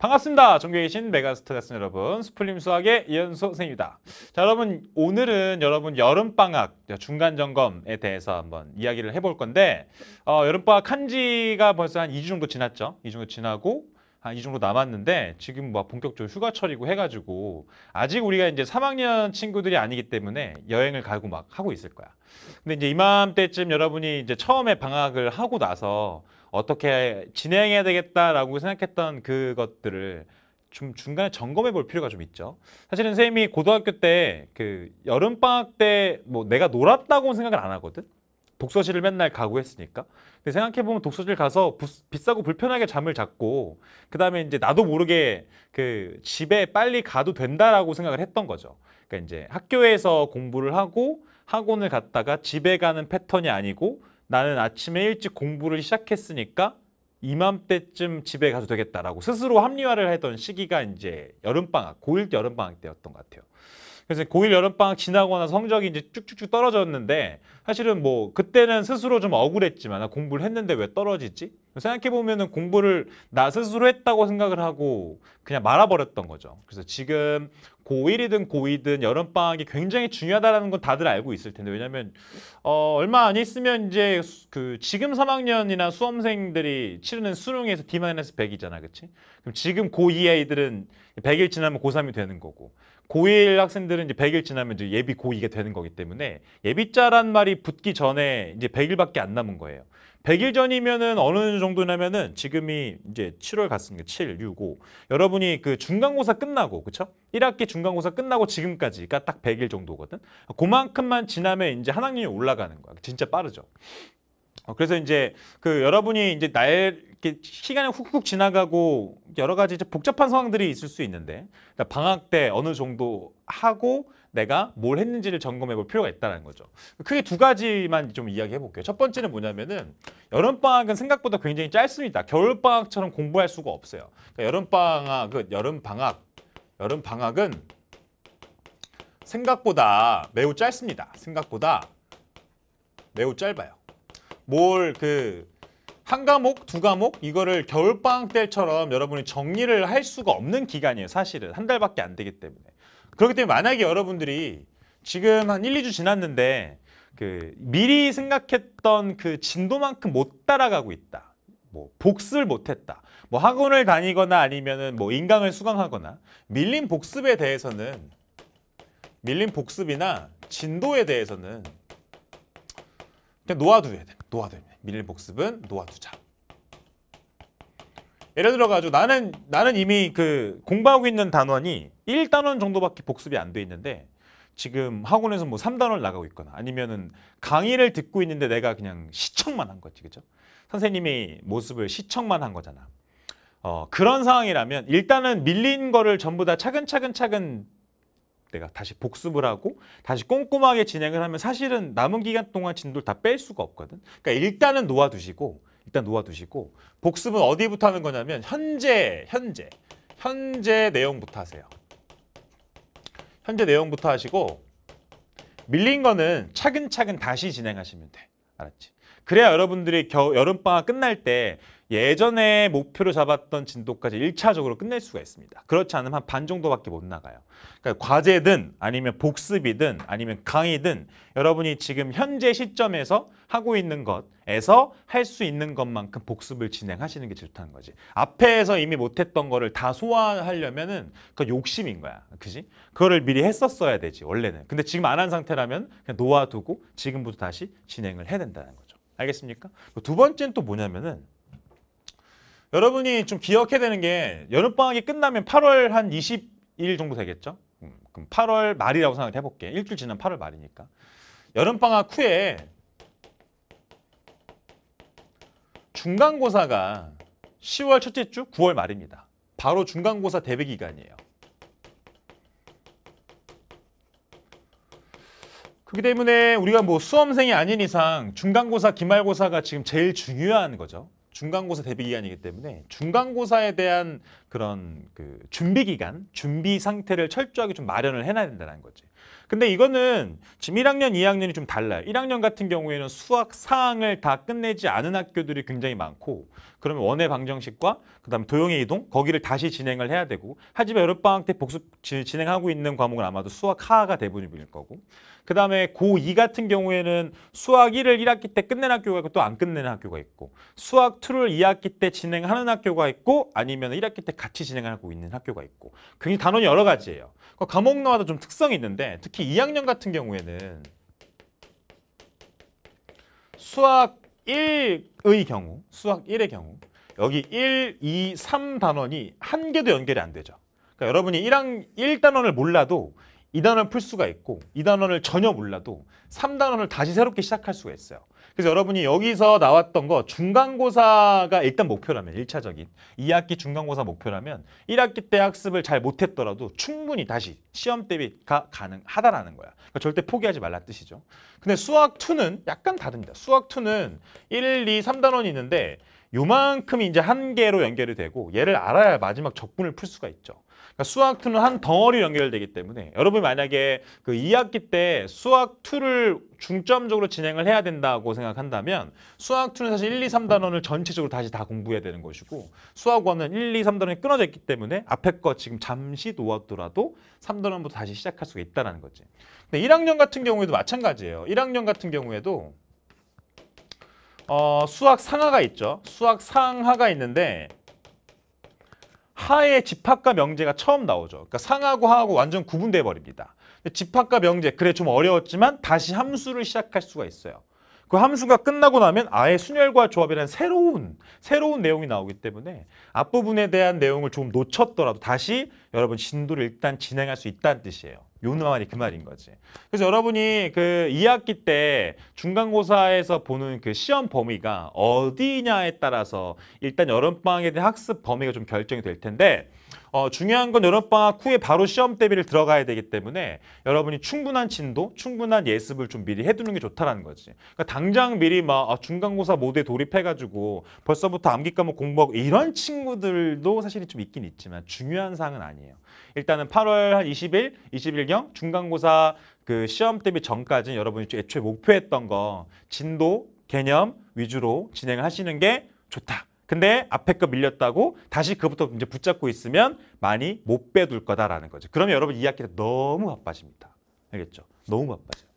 반갑습니다. 존경해 계신 메가스터 대학생 여러분, 스플림 수학의 이현수 선생입니다. 자, 여러분 오늘은 여러분 여름방학 중간 점검에 대해서 한번 이야기를 해볼 건데 어, 여름방학 한 지가 벌써 한 2주 정도 지났죠. 2주 정도 지나고 한 2주 정도 남았는데 지금 막 뭐 본격적으로 휴가철이고 해가지고 아직 우리가 이제 3학년 친구들이 아니기 때문에 여행을 가고 막 하고 있을 거야. 근데 이제 이맘때쯤 여러분이 이제 처음에 방학을 하고 나서 어떻게 진행해야 되겠다라고 생각했던 그것들을 좀 중간에 점검해 볼 필요가 좀 있죠. 사실은 선생님이 고등학교 때 그 여름방학 때 뭐 내가 놀았다고 생각을 안 하거든? 독서실을 맨날 가고 했으니까. 근데 생각해보면 독서실 가서 부, 비싸고 불편하게 잠을 잤고, 그 다음에 이제 나도 모르게 그 집에 빨리 가도 된다라고 생각을 했던 거죠. 그러니까 이제 학교에서 공부를 하고 학원을 갔다가 집에 가는 패턴이 아니고 나는 아침에 일찍 공부를 시작했으니까 이맘때쯤 집에 가도 되겠다라고 스스로 합리화를 했던 시기가 이제 여름방학, 고1 때 여름방학 때였던 것 같아요. 그래서 고1 여름방학 지나고 나서 성적이 이제 쭉쭉쭉 떨어졌는데 사실은 뭐 그때는 스스로 좀 억울했지만 아, 공부를 했는데 왜 떨어지지? 생각해보면 공부를 나 스스로 했다고 생각을 하고 그냥 말아버렸던 거죠. 그래서 지금 고1이든고2든 여름방학이 굉장히 중요하다는 건 다들 알고 있을 텐데 왜냐면 어, 얼마 안 있으면 이제 그 지금 3학년이나 수험생들이 치르는 수능에서 D-100이잖아, 그치? 그럼 지금 고2 아이들은 100일 지나면 고3이 되는 거고 고1 학생들은 이제 100일 지나면 이제 예비 고2가 되는 거기 때문에 예비자란 말이 붙기 전에 이제 100일밖에 안 남은 거예요. 100일 전이면은 어느 정도냐면은 지금이 이제 7월 같습니다. 7, 6, 5. 여러분이 그 중간고사 끝나고 그쵸? 1학기 중간고사 끝나고 지금까지가 그러니까 딱 100일 정도거든. 그만큼만 지나면 이제 한 학년이 올라가는 거야. 진짜 빠르죠. 어, 그래서 이제 그 여러분이 이제 날 이렇게 시간이 훅훅 지나가고 여러 가지 이제 복잡한 상황들이 있을 수 있는데 그러니까 방학 때 어느 정도 하고 내가 뭘 했는지를 점검해 볼 필요가 있다는 거죠. 크게 두 가지만 좀 이야기해 볼게요. 첫 번째는 뭐냐면은 여름방학은 생각보다 굉장히 짧습니다. 겨울방학처럼 공부할 수가 없어요. 그러니까 여름방학, 그 여름방학, 여름방학은 생각보다 매우 짧습니다. 생각보다 매우 짧아요. 뭘그한 과목, 두 과목 이거를 겨울방학 때처럼 여러분이 정리를 할 수가 없는 기간이에요. 사실은 한 달밖에 안 되기 때문에. 그렇기 때문에 만약에 여러분들이 지금 한 1, 2주 지났는데 그 미리 생각했던 그 진도만큼 못 따라가고 있다. 뭐 복습을 못했다. 뭐 학원을 다니거나 아니면은 뭐 인강을 수강하거나 밀린 복습에 대해서는 밀린 복습이나 진도에 대해서는 그냥 놓아두어야 됩니다. 노화됩니다. 밀릴 복습은 노화 두자 예를 들어가지고 나는 나는 이미 그 공부하고 있는 단원이 1단원 정도밖에 복습이 안 돼 있는데 지금 학원에서 뭐 3단원 나가고 있거나 아니면은 강의를 듣고 있는데 내가 그냥 시청만 한 거지 그죠? 선생님의 모습을 시청만 한 거잖아. 어, 그런 상황이라면 일단은 밀린 거를 전부 다 차근차근 차근 내가 다시 복습을 하고 다시 꼼꼼하게 진행을 하면 사실은 남은 기간 동안 진도를 다 뺄 수가 없거든. 그러니까 일단은 놓아두시고 일단 놓아두시고 복습은 어디부터 하는 거냐면 현재 현재 현재 내용부터 하세요. 현재 내용부터 하시고 밀린 거는 차근차근 다시 진행하시면 돼. 알았지? 그래야 여러분들이 겨, 여름방학 끝날 때 예전에 목표로 잡았던 진도까지 1차적으로 끝낼 수가 있습니다. 그렇지 않으면 한 반 정도밖에 못 나가요. 그러니까 과제든 아니면 복습이든 아니면 강의든 여러분이 지금 현재 시점에서 하고 있는 것에서 할 수 있는 것만큼 복습을 진행하시는 게 좋다는 거지. 앞에서 이미 못했던 거를 다 소화하려면 은그 욕심인 거야. 그지? 그거를 미리 했었어야 되지 원래는. 근데 지금 안 한 상태라면 그냥 놓아두고 지금부터 다시 진행을 해야 된다는 거죠. 알겠습니까? 두 번째는 또 뭐냐면은 여러분이 좀 기억해야 되는 게 여름방학이 끝나면 8월 한 20일 정도 되겠죠? 음, 그럼 8월 말이라고 생각을 해볼게. 일주일 지난 8월 말이니까. 여름방학 후에 중간고사가 10월 첫째 주 9월 말입니다. 바로 중간고사 대비 기간이에요. 그렇기 때문에 우리가 뭐 수험생이 아닌 이상 중간고사, 기말고사가 지금 제일 중요한 거죠. 중간고사 대비 기간이기 때문에 중간고사에 대한 그런 그 준비 기간, 준비 상태를 철저하게 좀 마련을 해놔야 된다는 거지. 근데 이거는 지금 1학년, 2학년이 좀 달라요. 1학년 같은 경우에는 수학 사항을 다 끝내지 않은 학교들이 굉장히 많고 그러면 원의 방정식과 그다음에 도형의 이동 거기를 다시 진행을 해야 되고 하지만 여름방학 때 복습 진행하고 있는 과목은 아마도 수학 하가 대부분일 거고 그다음에 고2 같은 경우에는 수학 1을 1학기 때 끝낸 학교가 있고 또 안끝낸 학교가 있고 수학 2를 2학기 때 진행하는 학교가 있고 아니면 1학기 때 같이 진행하고 있는 학교가 있고 굉장히 단원이 여러 가지예요. 그 과목마다 좀 특성이 있는데 특히 2학년 같은 경우에는 수학 1의 경우, 수학 1의 경우 여기 1, 2, 3 단원이 한 개도 연결이 안 되죠. 그러니까 여러분이 1학, 1단원을 몰라도 2단원을 풀 수가 있고 2단원을 전혀 몰라도 3단원을 다시 새롭게 시작할 수가 있어요. 그래서 여러분이 여기서 나왔던 거 중간고사가 일단 목표라면 1차적인 2학기 중간고사 목표라면 1학기 때 학습을 잘 못했더라도 충분히 다시 시험 대비가 가능하다라는 거야. 그러니까 절대 포기하지 말라 뜻이죠. 근데 수학 2는 약간 다릅니다. 수학 2는 1, 2, 3단원이 있는데 요만큼 이제 한계로 연결이 되고 얘를 알아야 마지막 적분을 풀 수가 있죠. 그러니까 수학 2는 한 덩어리 연결되기 때문에 여러분이 만약에 그 2학기 때 수학 2를 중점적으로 진행을 해야 된다고 생각한다면 수학 2는 사실 1, 2, 3단원을 전체적으로 다시 다 공부해야 되는 것이고 수학 1은 1, 2, 3단원이 끊어져 있기 때문에 앞에 거 지금 잠시 놓았더라도 3단원부터 다시 시작할 수가 있다는 거지. 근데 1학년 같은 경우에도 마찬가지예요. 1학년 같은 경우에도 어, 수학 상하가 있죠. 수학 상하가 있는데 하의 집합과 명제가 처음 나오죠. 그러니까 상하고 하하고 완전 구분돼 버립니다. 집합과 명제 그래 좀 어려웠지만 다시 함수를 시작할 수가 있어요. 그 함수가 끝나고 나면 아예 순열과 조합이라는 새로운 새로운 내용이 나오기 때문에 앞부분에 대한 내용을 좀 놓쳤더라도 다시 여러분 진도를 일단 진행할 수 있다는 뜻이에요. 요누마리 그 말인 거지. 그래서 여러분이 그 2학기 때 중간고사에서 보는 그 시험 범위가 어디냐에 따라서 일단 여름방학에 대한 학습 범위가 좀 결정이 될 텐데 어, 중요한 건 여름방학 후에 바로 시험 대비를 들어가야 되기 때문에 여러분이 충분한 진도, 충분한 예습을 좀 미리 해두는 게 좋다라는 거지. 그러니까 당장 미리 막 아, 중간고사 모드에 돌입해가지고 벌써부터 암기 과목 공부하고 이런 친구들도 사실은 좀 있긴 있지만 중요한 사항은 아니에요. 일단은 8월 한 20일, 20일경 중간고사 그 시험 대비 전까지 는 여러분이 애초에 목표했던 거 진도, 개념 위주로 진행 하시는 게 좋다. 근데 앞에 거 밀렸다고 다시 그부터 이제 붙잡고 있으면 많이 못 빼둘 거다라는 거죠. 그러면 여러분 이 학기 때 너무 바빠집니다. 알겠죠? 너무 바빠져요.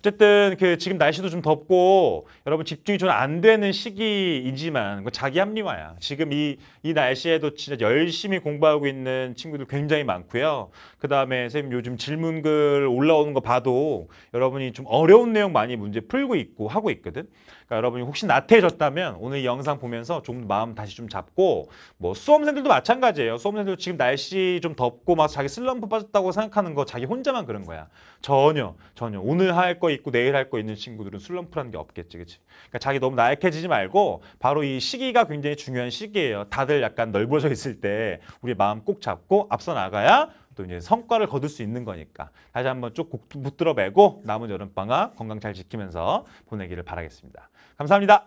어쨌든 그 지금 날씨도 좀 덥고 여러분 집중이 좀 안 되는 시기이지만 그 자기 합리화야. 지금 이, 이 날씨에도 진짜 열심히 공부하고 있는 친구들 굉장히 많고요. 그 다음에 선생님 요즘 질문글 올라오는 거 봐도 여러분이 좀 어려운 내용 많이 문제 풀고 있고 하고 있거든. 그러니까 여러분이 혹시 나태해졌다면 오늘 영상 보면서 좀 마음 다시 좀 잡고 뭐 수험생들도 마찬가지예요. 수험생들도 지금 날씨 좀 덥고 막 자기 슬럼프 빠졌다고 생각하는 거 자기 혼자만 그런 거야. 전혀 전혀 오늘 할거 있고 내일 할 거 있는 친구들은 슬럼프라는 게 없겠지, 그치? 그러니까 자기 너무 나약해지지 말고 바로 이 시기가 굉장히 중요한 시기예요. 다들 약간 넓어져 있을 때 우리 마음 꼭 잡고 앞서 나가야 또 이제 성과를 거둘 수 있는 거니까 다시 한번 쭉 붙들어 매고 남은 여름방학 건강 잘 지키면서 보내기를 바라겠습니다. 감사합니다.